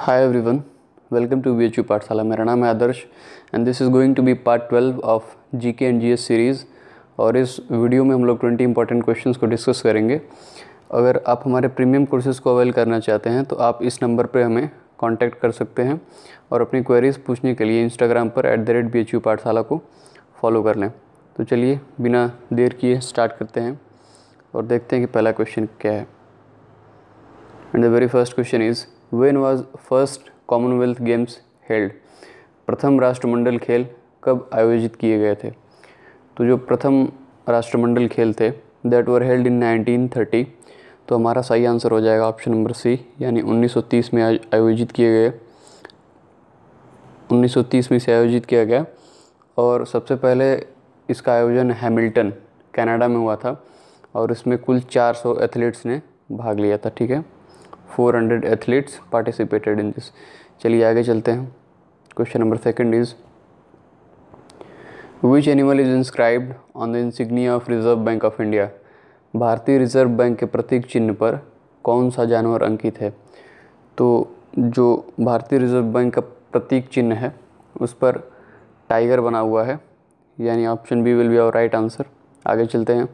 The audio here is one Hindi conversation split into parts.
hi everyone welcome to we Pathshala मेरा नाम है Adarsh and this is going to be part twelve of G K and G S series और इस वीडियो में हम लोग ट्वेंटी इंपॉर्टेंट क्वेश्चंस को डिस्कस करेंगे अगर आप हमारे प्रीमियम कोर्सेज़ को अवेल करना चाहते हैं तो आप इस नंबर पर हमें कॉन्टैक्ट कर सकते हैं और अपनी क्वेरीज़ पूछने के लिए इंस्टाग्राम पर at the rate B H U Pathshala को फॉलो कर लें तो चलिए बिना देर किए स्टार्ट करते हैं और देखते हैं कि पहला क्वेश्चन क्या है and the very first question is when was first Commonwealth games held प्रथम राष्ट्रमंडल खेल कब आयोजित किए गए थे तो जो प्रथम राष्ट्रमंडल खेल थे दैट वर हेल्ड इन 1930 तो हमारा सही आंसर हो जाएगा ऑप्शन नंबर सी यानी 1930 में आयोजित किए गए 1930 में से आयोजित किया गया और सबसे पहले इसका आयोजन हैमिल्टन कनाडा में हुआ था और इसमें कुल 400 एथलीट्स ने भाग लिया था ठीक है 400 एथलीट्स पार्टिसिपेटेड इन दिस चलिए आगे चलते हैं question number second is which animal is inscribed on the insignia of Reserve Bank of India भारतीय रिजर्व बैंक के प्रतीक चिन्ह पर कौन सा जानवर अंकित है तो जो भारतीय रिजर्व बैंक का प्रतीक चिन्ह है उस पर टाइगर बना हुआ है यानी option B will be our right answer आगे चलते हैं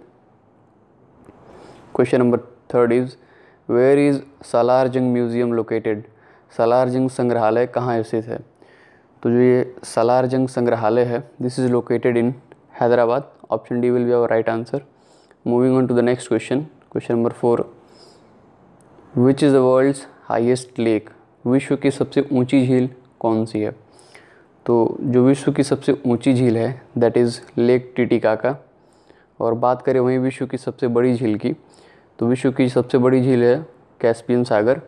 question number third is where is Salar Jung museum located Salaar Jung संग्रहालय कहाँ स्थित है तो जो ये सलार जंग संग्रहालय है this is located in Hyderabad option D will be our right answer moving on to the next question question number four which is the world's highest lake विश्व की सबसे ऊंची झील कौन सी है तो जो विश्व की सबसे ऊंची झील है दैट इज़ लेक टिटिकाका और बात करें वहीं विश्व की सबसे बड़ी झील की तो विश्व की सबसे बड़ी झील है कैस्पियन सागर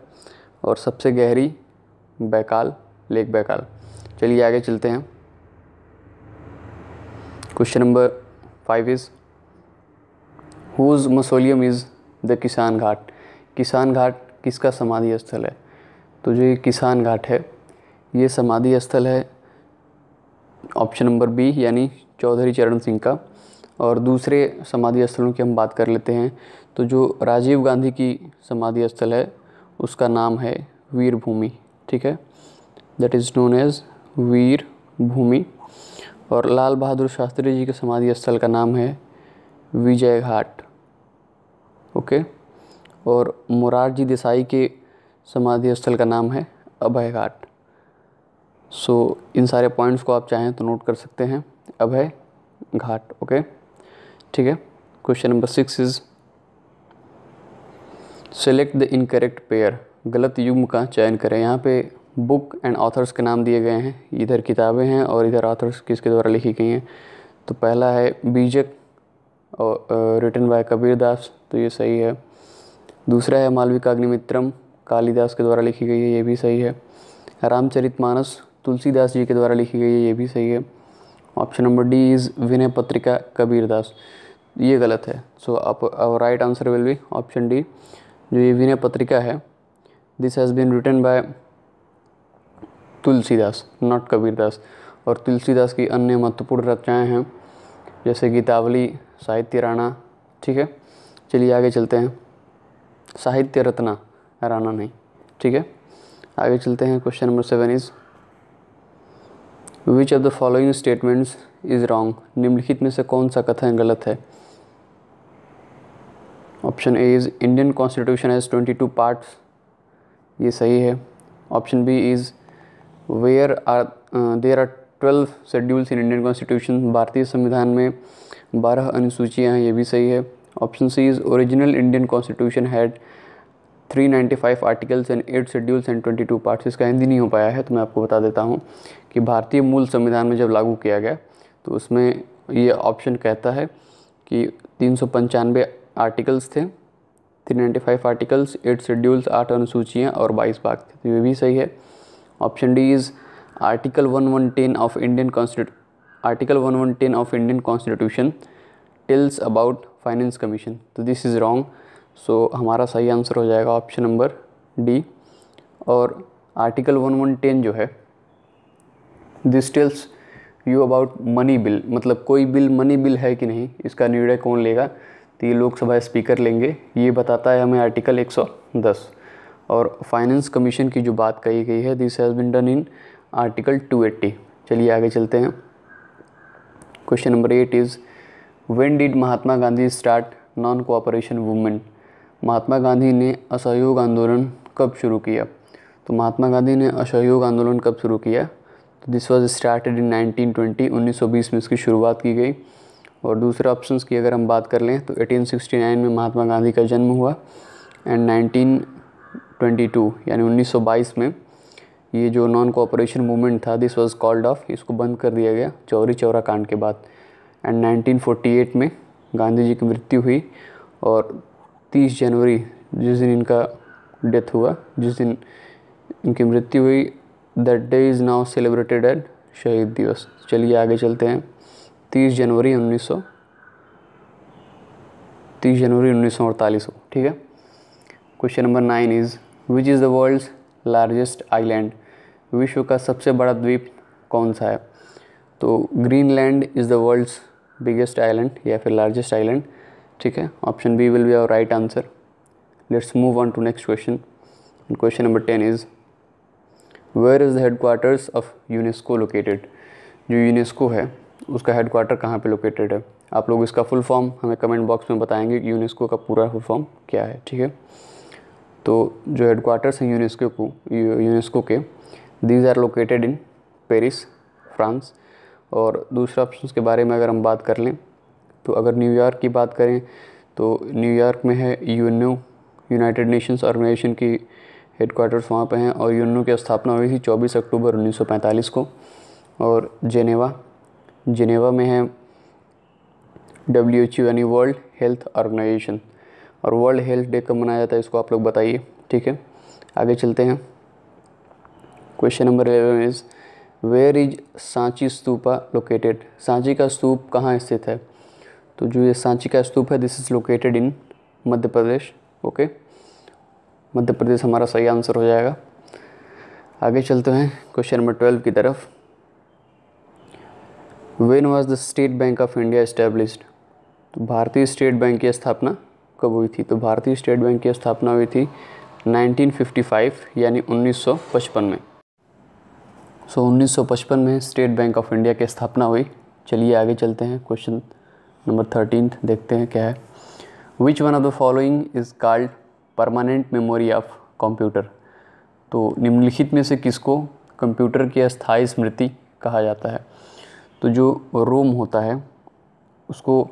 और सबसे गहरी बैकाल लेक बैकाल चलिए आगे चलते हैं question number five is whose mausoleum is the Kisan Ghat किसान घाट किसका समाधि स्थल है तो जो ये किसान घाट है ये समाधि स्थल है ऑप्शन नंबर बी यानी चौधरी चरण सिंह का और दूसरे समाधि स्थलों की हम बात कर लेते हैं तो जो राजीव गांधी की समाधि स्थल है उसका नाम है वीर भूमि ठीक है that is known as Veer Bhumi और लाल बहादुर शास्त्री जी के समाधि स्थल का नाम है विजय घाट ओके और मुरारजी देसाई के समाधि स्थल का नाम है अभय घाट सो इन सारे पॉइंट्स को आप चाहें तो नोट कर सकते हैं अभय घाट ओके ठीक है question number six is select the incorrect pair गलत युग्म का चयन करें यहाँ पे बुक एंड ऑथर्स के नाम दिए गए हैं इधर किताबें हैं और इधर ऑथर्स किसके द्वारा लिखी गई हैं तो पहला है बीजक और रिटन बाय कबीर दास तो ये सही है दूसरा है मालविका अग्निमित्रम कालिदास के द्वारा लिखी गई है ये भी सही है रामचरित मानस तुलसीदास जी के द्वारा लिखी गई है ये भी सही है option number D is Vinay Patrika Kabirdas ये गलत है so our right answer will be option D जो ये विनय पत्रिका है this has been written by Tulsidas not Kabirdas और तुलसीदास की अन्य महत्वपूर्ण रचनाएँ हैं जैसे गीतावली साहित्य राणा ठीक है चलिए आगे चलते हैं साहित्य रत्ना राणा नहीं ठीक है आगे चलते हैं question number seven is which of the following statements is wrong निम्नलिखित में से कौन सा कथन गलत है option A is Indian constitution has twenty two parts ये सही है option B is where are there are twelve schedules in Indian constitution भारतीय संविधान में बारह अनुसूचियाँ हैं ये भी सही है option C is original Indian constitution had three five articles and eight schedules and twenty two parts इसका हिंदी नहीं हो पाया है तो मैं आपको बता देता हूँ कि भारतीय मूल संविधान में जब लागू किया गया तो उसमें ये ऑप्शन कहता है कि तीन सौ पंचानवे आर्टिकल्स थे 395 आर्टिकल्स एट शेड्यूल्स आठ अनुसूचियाँ और 22 भाग थे तो ये भी सही है option D is article 1110 of Indian constitution article 1110 of Indian constitution tells about finance commission तो दिस इज़ रॉन्ग सो हमारा सही आंसर हो जाएगा ऑप्शन नंबर डी और आर्टिकल 1110 जो है this tells you about money bill मतलब कोई बिल मनी बिल है कि नहीं इसका निर्णय कौन लेगा तो ये लोकसभा स्पीकर लेंगे ये बताता है हमें आर्टिकल 110 और फाइनेंस कमीशन की जो बात कही गई है this has been done in article 280 चलिए आगे चलते हैं question number eight is when did Mahatma Gandhi start non cooperation movement Mahatma Gandhi ने असहयोग आंदोलन कब शुरू किया तो महात्मा गांधी ने असहयोग आंदोलन कब शुरू किया तो दिस वाज स्टार्टेड इन 1920 1920 में इसकी शुरुआत की गई और दूसरे ऑप्शंस की अगर हम बात कर लें तो 1869 में महात्मा गांधी का जन्म हुआ एंड 1922 यानी 1922 में ये जो नॉन कोऑपरेशन मूवमेंट था दिस वाज कॉल्ड ऑफ इसको बंद कर दिया गया चौरी चौरा कांड के बाद एंड 1948 में गांधी जी की मृत्यु हुई और 30 जनवरी जिस दिन इनका डेथ हुआ जिस दिन इनकी मृत्यु हुई that day is now celebrated at Shaheed Diwas चलिए आगे चलते हैं तीस जनवरी उन्नीस सौ तीस जनवरी उन्नीस सौ अड़तालीस को ठीक है question number nine is which is the world's largest island विश्व का सबसे बड़ा द्वीप कौन सा है तो Greenland is the world's biggest island या फिर लार्जेस्ट आइलैंड ठीक है option B will be our right answer let's move on to next question question number ten is where is the headquarters of UNESCO located जो यूनेस्को है उसका क्वार्टर कहाँ पे लोकेटेड है आप लोग इसका फुल फॉर्म हमें कमेंट बॉक्स में बताएंगे कि यूनेस्को का पूरा फुल फॉर्म क्या है ठीक है तो जो हेडक्वार्टर्स हैं यूनेस्को को यूनेस्को के these are located in Paris France और दूसरा ऑप्शन के बारे में अगर हम बात कर लें तो अगर न्यूयॉर्क की बात करें तो न्यूयॉर्क में है यूनो यूनाइटेड नेशंस ऑर्गेनाइजेशन की क्वार्टर्स वहाँ पर हैं और यूनो की स्थापना हुई थी 24 अक्टूबर 1945 को और जेनेवा जिनेवा में है डब्ल्यू एच यू यानी वर्ल्ड हेल्थ ऑर्गेनाइजेशन और वर्ल्ड हेल्थ डे कब मनाया जाता है इसको आप लोग बताइए ठीक है आगे चलते हैं question number eleven is where is Sanchi stupa located Sanchi का स्तूप कहाँ स्थित है तो जो ये सांची का स्तूप है this is located in Madhya Pradesh okay Madhya Pradesh हमारा सही आंसर हो जाएगा आगे चलते हैं क्वेश्चन नंबर ट्वेल्व की तरफ when was the State Bank of India established तो भारतीय स्टेट बैंक की स्थापना कब हुई थी तो भारतीय स्टेट बैंक की स्थापना हुई थी 1955 यानी 1955 में सो so, 1955 में स्टेट बैंक ऑफ इंडिया की स्थापना हुई चलिए आगे चलते हैं क्वेश्चन नंबर थर्टीन देखते हैं क्या है which one of the following is called permanent memory of computer तो निम्नलिखित में से किसको कंप्यूटर की अस्थायी स्मृति कहा जाता है तो जो रोम होता है उसको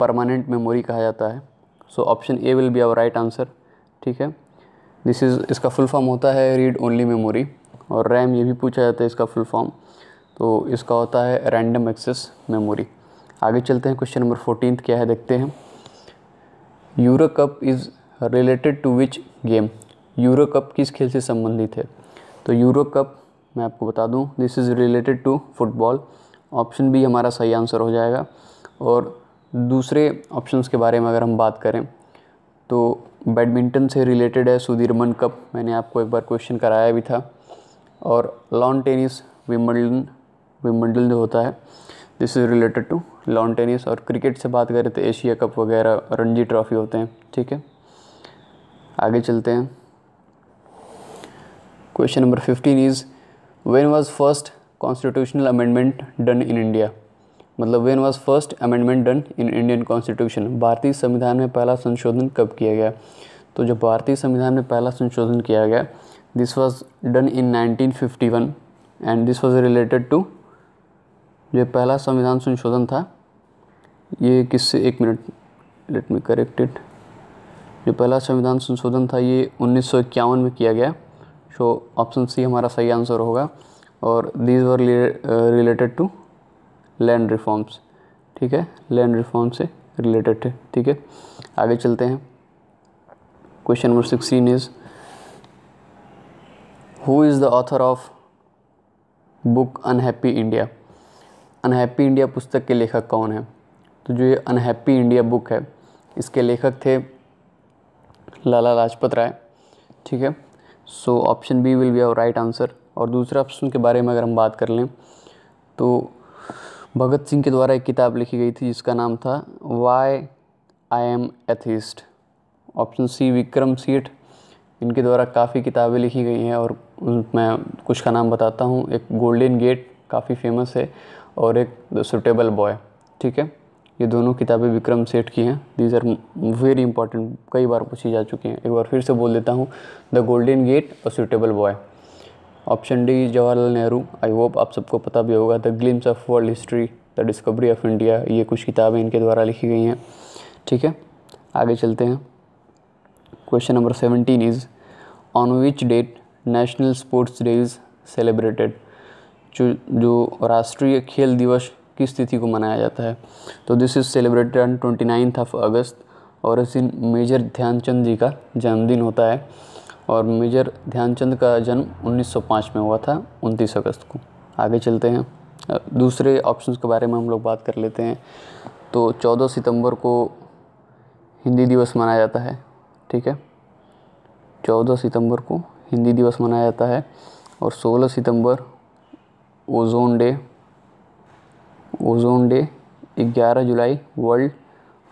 परमानेंट मेमोरी कहा जाता है so option A will be our right answer ठीक है दिस इज़ इसका फुल फॉर्म होता है रीड ओनली मेमोरी और रैम ये भी पूछा जाता है इसका फुल फॉर्म तो इसका होता है रैंडम एक्सेस मेमोरी आगे चलते हैं क्वेश्चन नंबर फोर्टीन क्या है देखते हैं euro cup is related to which game euro cup किस खेल से संबंधित है तो यूरो कप मैं आपको बता दूं this is related to football option B हमारा सही आंसर हो जाएगा और दूसरे ऑप्शंस के बारे में अगर हम बात करें तो बैडमिंटन से रिलेटेड है सुधीरमन कप मैंने आपको एक बार क्वेश्चन कराया भी था और लॉन टेनिस विमंडन विमंडल जो होता है this is related to lawn tennis और क्रिकेट से बात करें तो एशिया कप वगैरह रणजी ट्रॉफी होते हैं ठीक है आगे चलते हैं question number fifteen is when was first constitutional amendment done in India मतलब when was first amendment done in Indian constitution भारतीय संविधान में पहला संशोधन कब किया गया तो जब भारतीय संविधान में पहला संशोधन किया गया this was done in 1951 and this was related to जो पहला संविधान संशोधन था ये किससे एक minute let me correct it जो पहला संविधान संशोधन था ये उन्नीस में किया गया सो ऑप्शन सी हमारा सही आंसर होगा और these were related to land reforms ठीक है लैंड रिफॉर्म से रिलेटेड थे ठीक है आगे चलते हैं question number sixteen is who is the author of book unhappy India unhappy India पुस्तक के लेखक कौन है तो जो ये अनहैप्पी इंडिया बुक है इसके लेखक थे लाला लाजपत राय ठीक है so option B will be our right answer और दूसरे ऑप्शन के बारे में अगर हम बात कर लें तो भगत सिंह के द्वारा एक किताब लिखी गई थी जिसका नाम था why I am atheist option C Vikram Seth इनके द्वारा काफ़ी किताबें लिखी गई हैं और मैं कुछ का नाम बताता हूँ एक गोल्डन गेट काफ़ी फेमस है और एक द सुटेबल बॉय ठीक है ये दोनों किताबें विक्रम सेठ की हैं दीज आर वेरी इंपॉर्टेंट कई बार पूछी जा चुकी हैं एक बार फिर से बोल देता हूँ द गोल्डन गेट और suitable boy option D Jawaharlal Nehru I hope आप सबको पता भी होगा the glimpse of world history the discovery of India ये कुछ किताबें इनके द्वारा लिखी गई हैं ठीक है आगे चलते हैं question number seventeen is on which date national sports day is celebrated जो जो राष्ट्रीय खेल दिवस किस तिथि को मनाया जाता है तो this is celebrated on twenty ninth of August और इस दिन मेजर ध्यानचंद जी का जन्मदिन होता है और मेजर ध्यानचंद का जन्म 1905 में हुआ था 29 अगस्त को आगे चलते हैं दूसरे ऑप्शंस के बारे में हम लोग बात कर लेते हैं तो 14 सितंबर को हिंदी दिवस मनाया जाता है ठीक है 14 सितंबर को हिंदी दिवस मनाया जाता है और 16 सितंबर ओजोन डे ओजोन डे 11 जुलाई वर्ल्ड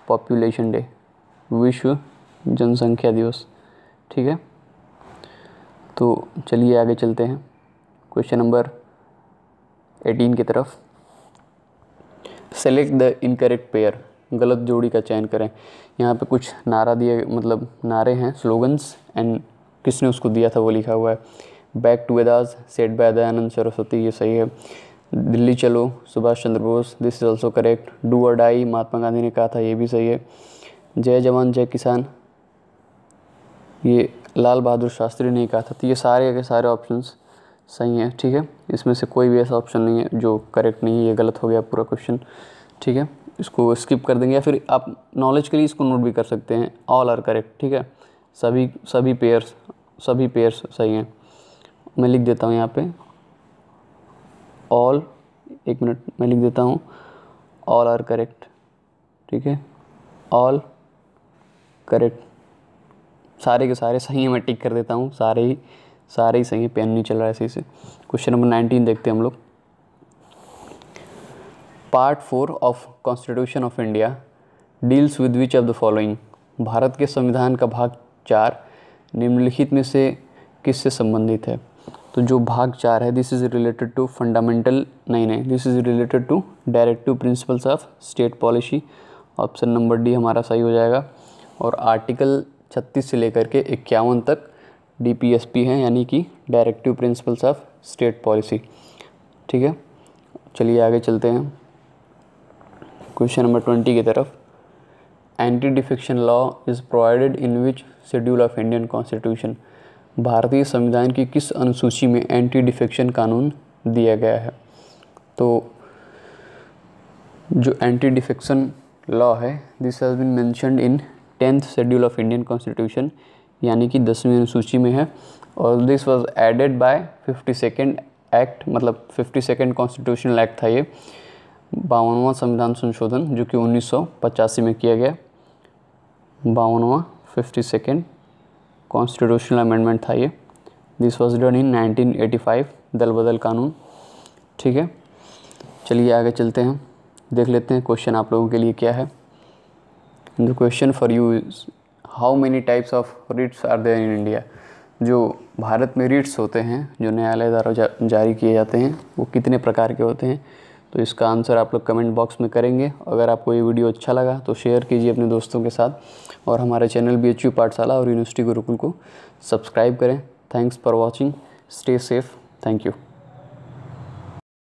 पॉपुलेशन डे विश्व जनसंख्या दिवस ठीक है तो चलिए आगे चलते हैं क्वेश्चन नंबर एटीन की तरफ सेलेक्ट द इनकरेक्ट पेयर गलत जोड़ी का चयन करें यहाँ पे कुछ नारा दिए मतलब नारे हैं स्लोगन्स एंड किसने उसको दिया था वो लिखा हुआ है back to Vedas set by Dayanand Saraswati ये सही है दिल्ली चलो Subhash Chandra Bose this is also correct do or die Mahatma Gandhi ने कहा था ये भी सही है जय जवान जय किसान ये लाल बहादुर शास्त्री ने कहा था तो ये सारे के सारे ऑप्शन सही हैं ठीक है इसमें से कोई भी ऐसा ऑप्शन नहीं है जो करेक्ट नहीं है ये गलत हो गया पूरा क्वेश्चन ठीक है इसको स्किप कर देंगे या फिर आप नॉलेज के लिए इसको नोट भी कर सकते हैं ऑल आर करेक्ट ठीक है सभी सभी पेयर्स सभी पेयर्स सही हैं मैं लिख देता हूँ यहाँ पे ऑल एक मिनट मैं लिख देता हूँ ऑल आर करेक्ट ठीक है ऑल करेक्ट सारे के सारे सही है मैं टिक कर देता हूँ सारे ही सारे ही सही है पेन नहीं चल रहा है सही से क्वेश्चन नंबर नाइनटीन देखते हैं हम लोग part four of constitution of India deals with which of the following Bharat के संविधान का भाग चार निम्नलिखित में से किससे संबंधित है तो जो भाग चार है this is related to fundamental नहीं नहीं this is related to directive principles of state policy option number D हमारा सही हो जाएगा और आर्टिकल छत्तीस से लेकर के इक्यावन तक डीपीएसपी हैं यानी कि directive principles of state policy ठीक है चलिए आगे चलते हैं क्वेश्चन नंबर ट्वेंटी की तरफ anti defection law is provided in which schedule of Indian constitution भारतीय संविधान की किस अनुसूची में एंटी डिफिक्शन कानून दिया गया है तो जो एंटी डिफिक्शन लॉ है this has been mentioned in tenth schedule of Indian constitution यानी कि दसवीं अनुसूची में है और this was added by fifty second act मतलब फिफ्टी सेकेंड कॉन्स्टिट्यूशनल एक्ट था ये बावनवा संविधान संशोधन जो कि उन्नीस में किया गया बावनवा फिफ्टी सेकेंड कॉन्स्टिट्यूशनल अमेंडमेंट था ये this was done in nineteen eighty five दल बदल कानून ठीक है चलिए आगे चलते हैं देख लेते हैं क्वेश्चन आप लोगों के लिए क्या है the question for you is how many types of writs are there in India जो भारत में रिट्स होते हैं जो न्यायालय द्वारा जा, जारी किए जाते हैं वो कितने प्रकार के होते हैं तो इसका आंसर आप लोग कमेंट बॉक्स में करेंगे अगर आपको ये वीडियो अच्छा लगा तो शेयर कीजिए अपने दोस्तों के साथ और हमारे चैनल बी एच यू पाठशाला और यूनिवर्सिटी गुरुकुल को सब्सक्राइब करें thanks for watching stay safe thank you